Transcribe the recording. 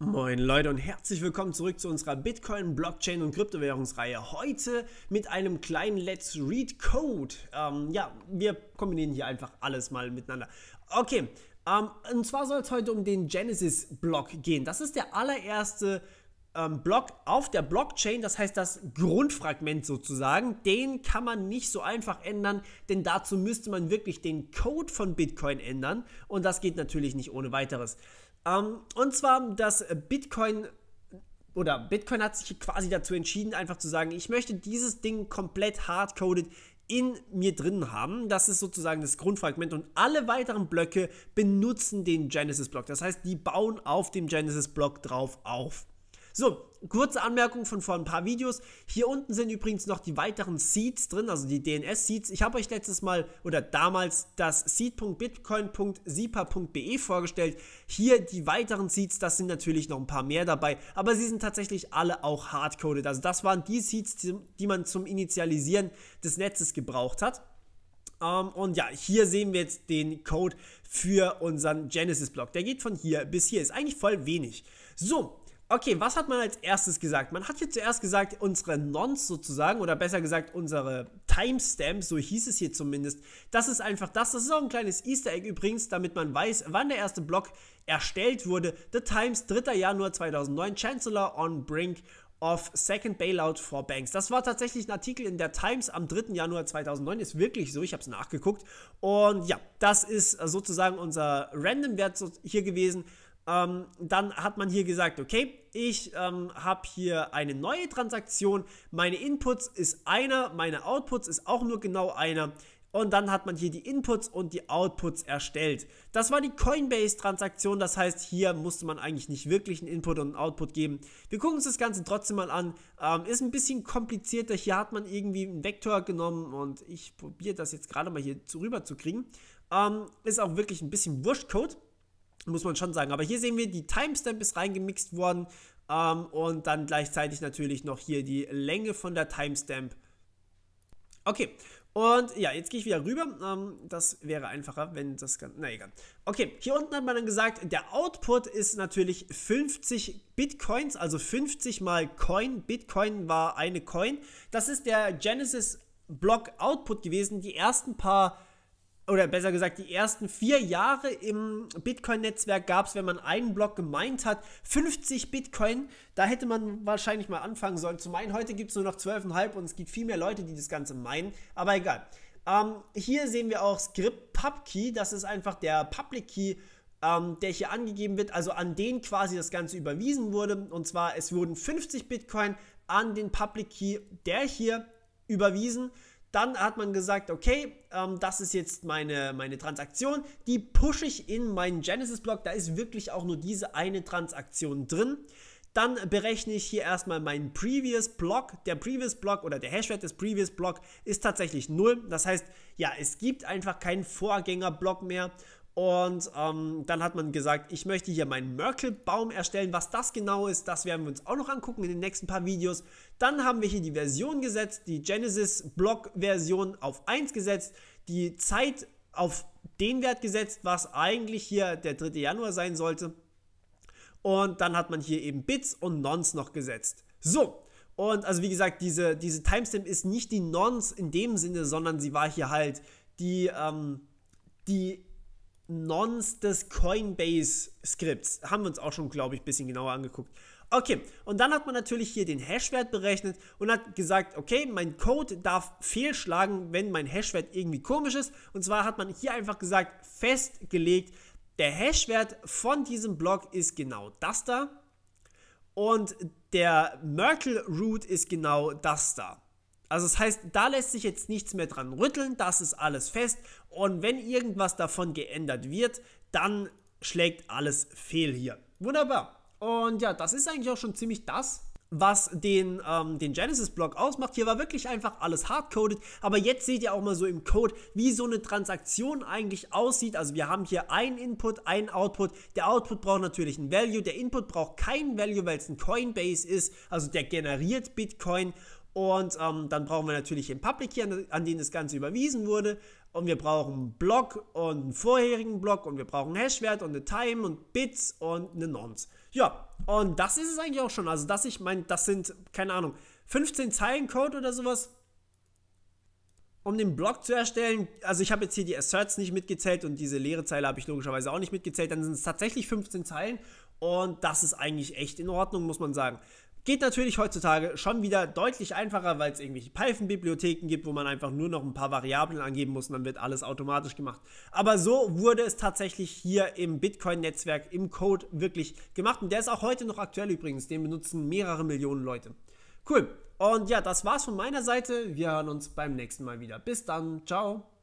Moin Leute und herzlich willkommen zurück zu unserer Bitcoin, Blockchain und Kryptowährungsreihe. Heute mit einem kleinen Let's Read Code. Ähm, ja, wir kombinieren hier einfach alles mal miteinander. Okay, ähm, und zwar soll es heute um den Genesis-Block gehen. Das ist der allererste ähm, Block auf der Blockchain, das heißt das Grundfragment sozusagen, den kann man nicht so einfach ändern, denn dazu müsste man wirklich den Code von Bitcoin ändern und das geht natürlich nicht ohne weiteres. Ähm, und zwar, dass Bitcoin oder Bitcoin hat sich quasi dazu entschieden, einfach zu sagen, ich möchte dieses Ding komplett hardcoded in mir drin haben. Das ist sozusagen das Grundfragment und alle weiteren Blöcke benutzen den Genesis-Block. Das heißt, die bauen auf dem Genesis-Block drauf auf. So, kurze Anmerkung von vor ein paar Videos. Hier unten sind übrigens noch die weiteren Seeds drin, also die DNS-Seeds. Ich habe euch letztes Mal oder damals das seed.bitcoin.sipa.be vorgestellt. Hier die weiteren Seeds, das sind natürlich noch ein paar mehr dabei, aber sie sind tatsächlich alle auch hardcoded. Also das waren die Seeds, die, die man zum Initialisieren des Netzes gebraucht hat. Um, ähm, und ja, hier sehen wir jetzt den Code für unseren Genesis-Block. Der geht von hier bis hier, ist eigentlich voll wenig. So, Okay, was hat man als erstes gesagt? Man hat hier zuerst gesagt, unsere Nonce sozusagen, oder besser gesagt, unsere Timestamps, so hieß es hier zumindest. Das ist einfach das. Das ist auch ein kleines Easter Egg übrigens, damit man weiß, wann der erste Block erstellt wurde. The Times, 3. Januar 2009, Chancellor on Brink of Second Bailout for Banks. Das war tatsächlich ein Artikel in der Times am 3. Januar 2009, ist wirklich so, ich habe es nachgeguckt. Und ja, das ist sozusagen unser Random-Wert hier gewesen. Ähm, dann hat man hier gesagt, okay, ich ähm, habe hier eine neue Transaktion, meine Inputs ist einer, meine Outputs ist auch nur genau einer. Und dann hat man hier die Inputs und die Outputs erstellt. Das war die Coinbase-Transaktion, das heißt, hier musste man eigentlich nicht wirklich einen Input und einen Output geben. Wir gucken uns das Ganze trotzdem mal an. Ähm, ist ein bisschen komplizierter. Hier hat man irgendwie einen Vektor genommen und ich probiere das jetzt gerade mal hier rüber zu kriegen. Ähm, ist auch wirklich ein bisschen Wurschtcode. Muss man schon sagen. Aber hier sehen wir, die Timestamp ist reingemixt worden ähm, und dann gleichzeitig natürlich noch hier die Länge von der Timestamp. Okay, und ja, jetzt gehe ich wieder rüber. Ähm, das wäre einfacher, wenn das Ganze. Na egal. Okay, hier unten hat man dann gesagt, der Output ist natürlich 50 Bitcoins, also 50 mal Coin. Bitcoin war eine Coin. Das ist der Genesis Block Output gewesen. Die ersten paar oder besser gesagt, die ersten vier Jahre im Bitcoin-Netzwerk gab es, wenn man einen Block gemeint hat, 50 Bitcoin. Da hätte man wahrscheinlich mal anfangen sollen zu meinen. Heute gibt es nur noch 12,5 und es gibt viel mehr Leute, die das Ganze meinen. Aber egal. Ähm, hier sehen wir auch Script PubKey. Das ist einfach der Public Key, ähm, der hier angegeben wird, also an den quasi das Ganze überwiesen wurde. Und zwar, es wurden 50 Bitcoin an den Public Key, der hier überwiesen. Dann hat man gesagt, okay, ähm, das ist jetzt meine, meine Transaktion, die pushe ich in meinen Genesis-Block, da ist wirklich auch nur diese eine Transaktion drin. Dann berechne ich hier erstmal meinen Previous Block. Der Previous Block oder der Hashwert des Previous Block ist tatsächlich 0. Das heißt, ja, es gibt einfach keinen Vorgängerblock mehr und ähm, dann hat man gesagt, ich möchte hier meinen Merkel-Baum erstellen. Was das genau ist, das werden wir uns auch noch angucken in den nächsten paar Videos. Dann haben wir hier die Version gesetzt, die Genesis-Block-Version auf 1 gesetzt, die Zeit auf den Wert gesetzt, was eigentlich hier der 3. Januar sein sollte. Und dann hat man hier eben Bits und Nons noch gesetzt. So, und also wie gesagt, diese, diese Timestamp ist nicht die Nons in dem Sinne, sondern sie war hier halt die, ähm, die Nonce des Coinbase-Skripts. Haben wir uns auch schon, glaube ich, ein bisschen genauer angeguckt. Okay, und dann hat man natürlich hier den Hashwert berechnet und hat gesagt, okay, mein Code darf fehlschlagen, wenn mein Hashwert irgendwie komisch ist. Und zwar hat man hier einfach gesagt, festgelegt, der Hashwert von diesem Block ist genau das da und der Merkle Root ist genau das da. Also das heißt, da lässt sich jetzt nichts mehr dran rütteln, das ist alles fest und wenn irgendwas davon geändert wird, dann schlägt alles fehl hier. Wunderbar. Und ja, das ist eigentlich auch schon ziemlich das, was den, ähm, den Genesis-Block ausmacht. Hier war wirklich einfach alles hardcoded, aber jetzt seht ihr auch mal so im Code, wie so eine Transaktion eigentlich aussieht. Also wir haben hier einen Input, einen Output. Der Output braucht natürlich ein Value, der Input braucht kein Value, weil es ein Coinbase ist, also der generiert Bitcoin und ähm, dann brauchen wir natürlich den Public Key, an, an den das Ganze überwiesen wurde. Und wir brauchen einen Block und einen vorherigen Block und wir brauchen einen Hashwert und eine Time und Bits und eine Nonce. Ja, und das ist es eigentlich auch schon. Also, dass ich meine, das sind, keine Ahnung, 15 Zeilen Code oder sowas. Um den Block zu erstellen, also ich habe jetzt hier die Asserts nicht mitgezählt und diese leere Zeile habe ich logischerweise auch nicht mitgezählt, dann sind es tatsächlich 15 Zeilen und das ist eigentlich echt in Ordnung, muss man sagen. Geht natürlich heutzutage schon wieder deutlich einfacher, weil es irgendwelche Python-Bibliotheken gibt, wo man einfach nur noch ein paar Variablen angeben muss und dann wird alles automatisch gemacht. Aber so wurde es tatsächlich hier im Bitcoin-Netzwerk im Code wirklich gemacht und der ist auch heute noch aktuell übrigens. Den benutzen mehrere Millionen Leute. Cool. Und ja, das war's von meiner Seite. Wir hören uns beim nächsten Mal wieder. Bis dann. Ciao.